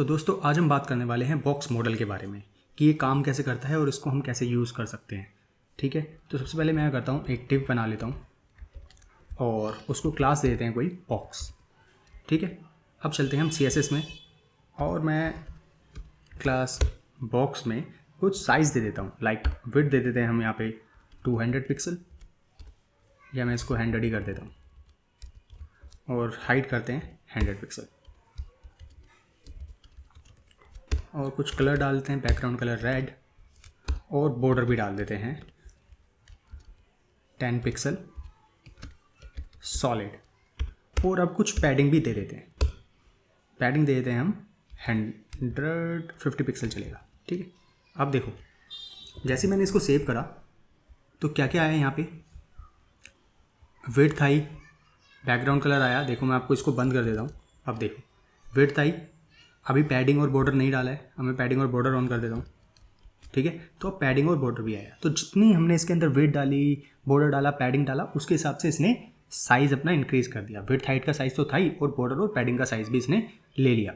तो दोस्तों आज हम बात करने वाले हैं बॉक्स मॉडल के बारे में कि ये काम कैसे करता है और इसको हम कैसे यूज़ कर सकते हैं ठीक है तो सबसे पहले मैं करता हूँ एक टिप बना लेता हूँ और उसको क्लास दे देते हैं कोई बॉक्स ठीक है अब चलते हैं हम सी में और मैं क्लास बॉक्स में कुछ साइज़ दे देता हूँ लाइक विथ दे देते हैं हम यहाँ पे 200 पिक्सल या मैं इसको हंड्रेड ही कर देता हूँ और हाइट करते हैं हंड्रेड पिक्सल और कुछ कलर डालते हैं बैकग्राउंड कलर रेड और बॉर्डर भी डाल देते हैं टेन पिक्सल सॉलिड और अब कुछ पैडिंग भी दे देते हैं पैडिंग दे देते हैं हम हंड्रेड फिफ्टी पिक्सल चलेगा ठीक है अब देखो जैसे मैंने इसको सेव करा तो क्या क्या आया यहाँ पे वेट थाई बैकग्राउंड कलर आया देखो मैं आपको इसको बंद कर देता हूँ अब देखो वेट थाई अभी पैडिंग और बॉर्डर नहीं डाला है अब मैं पैडिंग और बॉर्डर ऑन कर देता हूँ ठीक है तो अब पैडिंग और बॉर्डर भी आया तो जितनी हमने इसके अंदर वेट डाली बॉर्डर डाला पैडिंग डाला उसके हिसाब से इसने साइज़ अपना इंक्रीज़ कर दिया वेट हाइट का साइज़ तो था ही और बॉर्डर और पैडिंग का साइज़ भी इसने ले लिया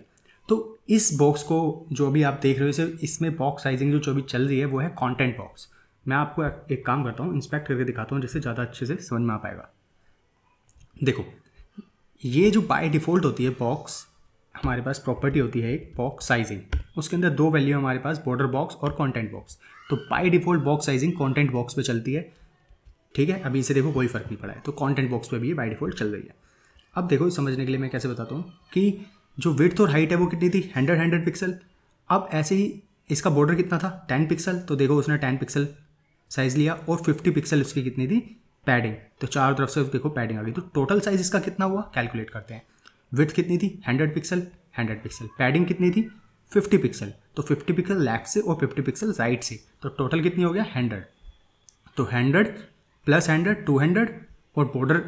तो इस बॉक्स को जो भी आप देख रहे हो इसे इसमें बॉक्स साइजिंग जो जो भी चल रही है वो है कॉन्टेंट बॉक्स मैं आपको एक काम करता हूँ इंस्पेक्ट करके दिखाता हूँ जिससे ज़्यादा अच्छे से समझ में आ पाएगा देखो ये जो बाय डिफ़ॉल्ट होती है बॉक्स हमारे पास प्रॉपर्टी होती है एक बॉक्स साइजिंग उसके अंदर दो वैल्यू हमारे पास बॉर्डर बॉक्स और कंटेंट बॉक्स तो by default box sizing content box पे चलती है ठीक है अभी इसे देखो कोई फर्क नहीं पड़ा है तो कंटेंट बॉक्स पे भी ये बाय डिफॉल्ट चल रही है अब देखो समझने के लिए मैं कैसे बताता हूँ कि जो विथ और हाइट है वो कितनी थी हंड्रेड हंड्रेड पिक्सल अब ऐसे ही इसका बॉर्डर कितना था टेन पिक्सल तो देखो उसने टेन पिक्सल साइज़ लिया और फिफ्टी पिक्सल उसकी कितनी थी पैडिंग तो चारों तरफ से देखो पैडिंग आ गई तो टोटल साइज़ इसका कितना हुआ कैलकुलेट करते हैं विथ कितनी थी hundred pixel hundred pixel padding कितनी थी फिफ्टी पिक्सल तो फिफ्टी पिक्सल लेफ्ट से और फिफ्टी पिक्सल राइट से तो टोटल कितनी हो गया हंड्रेड तो hundred plus hundred two hundred और बॉर्डर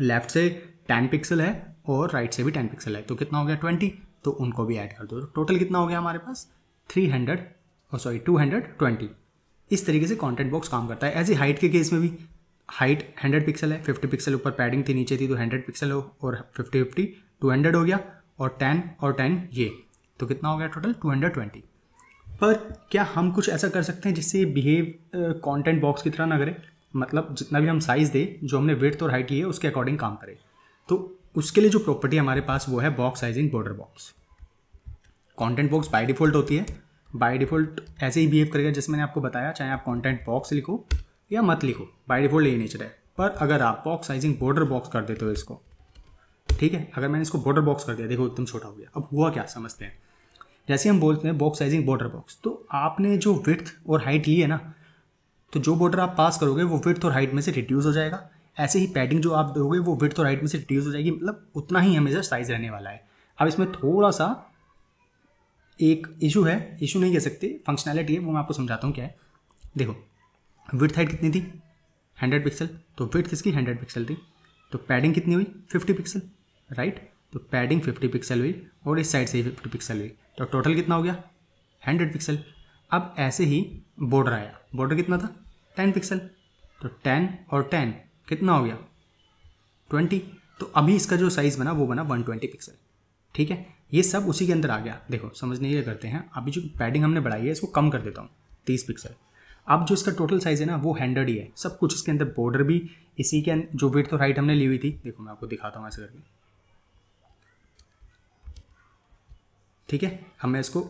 लेफ्ट से टेन पिक्सल है और राइट से भी टेन पिक्सल है तो कितना हो गया ट्वेंटी तो उनको भी ऐड कर दो तो टोटल कितना हो गया हमारे पास थ्री हंड्रेड और सॉरी टू हंड्रेड ट्वेंटी इस तरीके से कंटेंट बॉक्स काम करता है एज ए हाइट के केस में भी हाइट हंड्रेड पिक्सल है फिफ्टी पिक्सल ऊपर पैडिंग थी नीचे थी तो हंड्रेड पिक्सल हो और फिफ्टी फिफ्टी टू हंड्रेड हो गया और टेन और टेन ये तो कितना हो गया टोटल टू हंड्रेड ट्वेंटी पर क्या हम कुछ ऐसा कर सकते हैं जिससे बिहेव कॉन्टेंट बॉक्स की तरह ना करें मतलब जितना भी हम साइज़ दे जो हमने वेट और हाइट की है उसके अकॉर्डिंग काम करें तो उसके लिए जो प्रॉपर्टी हमारे पास वो है box sizing border box content box by default होती है बाई डिफ़ॉल्ट ऐसे ही बिहेव करेगा जैसे मैंने आपको बताया चाहे आप कॉन्टेंट बॉक्स लिखो या मत लिखो बाई डिफॉल्ट यही नेचर है पर अगर आप बॉक्स साइजिंग बॉर्डर बॉक्स कर देते हो इसको ठीक है अगर मैंने इसको बॉर्डर बॉक्स कर दिया देखो एकदम छोटा हो गया अब हुआ क्या समझते हैं जैसे हम बोलते हैं बॉक्स साइजिंग बॉर्डर बॉक्स तो आपने जो विथ और हाइट ली है ना तो जो बॉर्डर आप पास करोगे वो विथ और हाइट में से रिड्यूस हो जाएगा ऐसे ही पैडिंग जो आप दोगे वो विथ और हाइट में से रिड्यूस हो जाएगी मतलब उतना ही हमेशा साइज रहने वाला है अब इसमें थोड़ा सा एक इशू है इशू नहीं कह सकते फंक्शनैलिटी है वो मैं आपको समझाता हूँ क्या है देखो विथ हाइट कितनी थी हंड्रेड पिक्सल तो विथ किसकी हंड्रेड पिक्सल थी तो पैडिंग कितनी हुई फिफ्टी पिक्सल राइट तो पैडिंग फिफ्टी पिक्सल हुई और इस साइड से ही फिफ्टी पिक्सल हुई तो टोटल कितना हो गया हंड्रेड पिक्सल अब ऐसे ही बॉर्डर आया बॉर्डर कितना था टेन पिक्सल तो टेन और टेन कितना हो गया ट्वेंटी तो अभी इसका जो साइज़ बना वो बना वन ट्वेंटी पिक्सल ठीक है ये सब उसी के अंदर आ गया देखो समझने ये करते हैं अभी जो पैडिंग हमने बढ़ाई है इसको कम कर देता हूँ तीस पिक्सल अब जो इसका टोटल साइज़ है ना वो हैंडर्ड ही है सब कुछ इसके अंदर बॉर्डर भी इसी के अंदर जो वेट तो राइट हमने ली हुई थी देखो मैं आपको दिखाता हूँ ऐसे करके ठीक है अब मैं इसको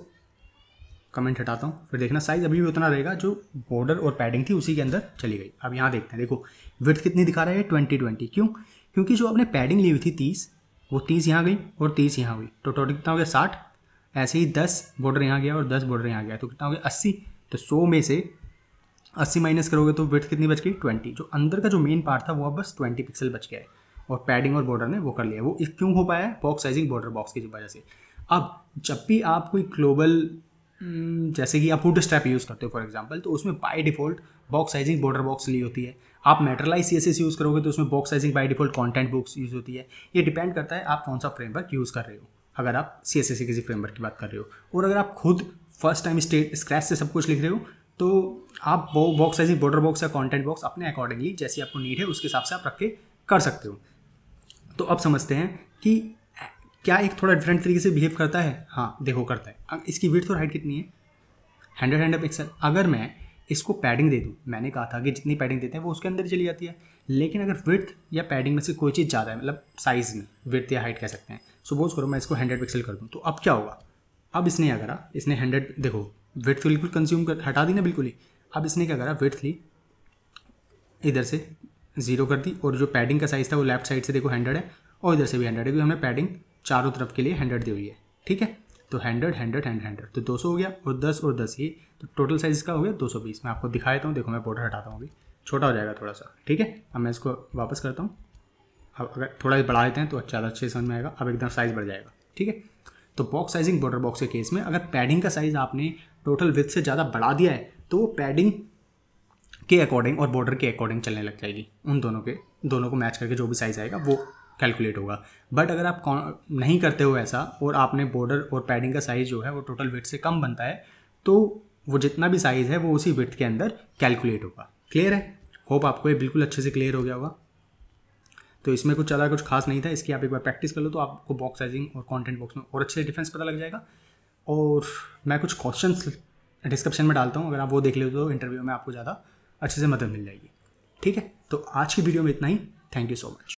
कमेंट हटाता हूँ फिर देखना साइज़ अभी भी उतना रहेगा जो बॉर्डर और पैडिंग थी उसी के अंदर चली गई अब यहाँ देखते हैं देखो विथ कितनी दिखा रहा है ट्वेंटी ट्वेंटी क्यों क्योंकि जो आपने पैडिंग ली हुई थी तीस वो तीस यहाँ गई और तीस यहाँ हुई तो टोटल कितना हो गया साठ ऐसे ही दस बॉर्डर यहाँ गया और दस बॉर्डर यहाँ गया तो कितना हो गया अस्सी तो सौ में से अस्सी माइनस करोगे तो विथ कितनी बच गई ट्वेंटी जो अंदर का जो मेन पार्ट था वो अब बस ट्वेंटी पिक्सल बच गया है और पैडिंग और बॉर्डर ने वो कर लिया वो इस क्यों हो पाया है बॉक्स साइजिंग बॉर्डर बॉक्स की वजह से अब जब भी आप कोई ग्लोबल हम्म, जैसे कि आप फूड स्टैप यूज़ करते हो फॉर एग्जाम्पल तो उसमें by default box sizing border box ली होती है आप Materialize C S S use करोगे तो उसमें box sizing by default content books use होती है ये डिपेंड करता है आप कौन सा फ्रेमवर्क यूज़ कर रहे हो अगर आप सी एस किसी फ्रेमवर्क की बात कर रहे हो और अगर आप खुद फर्स्ट टाइम स्टेट स्क्रैच से सब कुछ लिख रहे हो तो आप वो बॉक्स साइज बॉर्डर बॉक्स या कॉन्टेंट बॉक्स अपने अकॉर्डिंगली जैसी आपको नीड है उसके हिसाब से आप रख के कर सकते हो तो अब समझते हैं कि क्या एक थोड़ा डिफरेंट तरीके से बिहेव करता है हाँ देखो करता है इसकी विथ और हाइट कितनी है हंड्रेड हंड्रेड पिक्सल अगर मैं इसको पैडिंग दे दूँ मैंने कहा था कि जितनी पैडिंग देते हैं वो उसके अंदर चली जाती है लेकिन अगर विथ या पैडिंग में से कोई चीज़ ज़्यादा है मतलब साइज़ में विथ या हाइट कह सकते हैं सपोज़ करो मैं इसको हंड्रेड पिक्सल कर दूँ तो अब क्या होगा अब इसने अगर इसने हंड्रेड देखो वेट बिल्कुल कंज्यूम कर हटा दी ना बिल्कुल ही अब इसने क्या करा वेट ली इधर से ज़ीरो कर दी और जो पैडिंग का साइज़ था वो लेफ्ट साइड से देखो हंड्रेड है और इधर से भी हंड्रेड है क्योंकि हमने पैडिंग चारों तरफ के लिए हंड्रेड दी हुई है ठीक है तो हंड्रेड हंड्रेड एंड हंड्रेड तो दो सौ हो गया और दस और दस ये तो टोटल साइज़ इसका हो गया दो सौ बीस मैं आपको दिखा देता हूँ देखो मैं बॉर्डर हटाता हूँ अभी छोटा हो जाएगा थोड़ा सा ठीक है अब मैं इसको वापस करता हूँ अब अगर थोड़ा बढ़ा देते हैं तो अच्छा, ज़्यादा अच्छे समझ में आएगा अब एकदम साइज़ बढ़ जाएगा ठीक है तो बॉक्स साइजिंग बॉर्डर बॉक्स के केस में अगर पैडिंग का साइज आपने टोटल विथ से ज़्यादा बढ़ा दिया है तो वो पैडिंग के अकॉर्डिंग और बॉर्डर के अकॉर्डिंग चलने लग जाएगी उन दोनों के दोनों को मैच करके जो भी साइज़ आएगा वो कैलकुलेट होगा बट अगर आप नहीं करते हो ऐसा और आपने बॉर्डर और पैडिंग का साइज़ जो है वो टोटल वेट से कम बनता है तो वो जितना भी साइज़ है वो उसी वेट के अंदर कैलकुलेट होगा क्लियर है होप आपको ये बिल्कुल अच्छे से क्लियर हो गया होगा तो इसमें कुछ ज़्यादा कुछ खास नहीं था इसकी आप एक बार प्रैक्टिस कर लो तो आपको बॉक्स साइजिंग और कंटेंट बॉक्स में और अच्छे डिफेंस पता लग जाएगा और मैं कुछ क्वेश्चन डिस्क्रिप्शन में डालता हूँ अगर आप वो देख ले तो इंटरव्यू में आपको ज़्यादा अच्छे से मदद मिल जाएगी ठीक है तो आज की वीडियो में इतना ही थैंक यू सो मच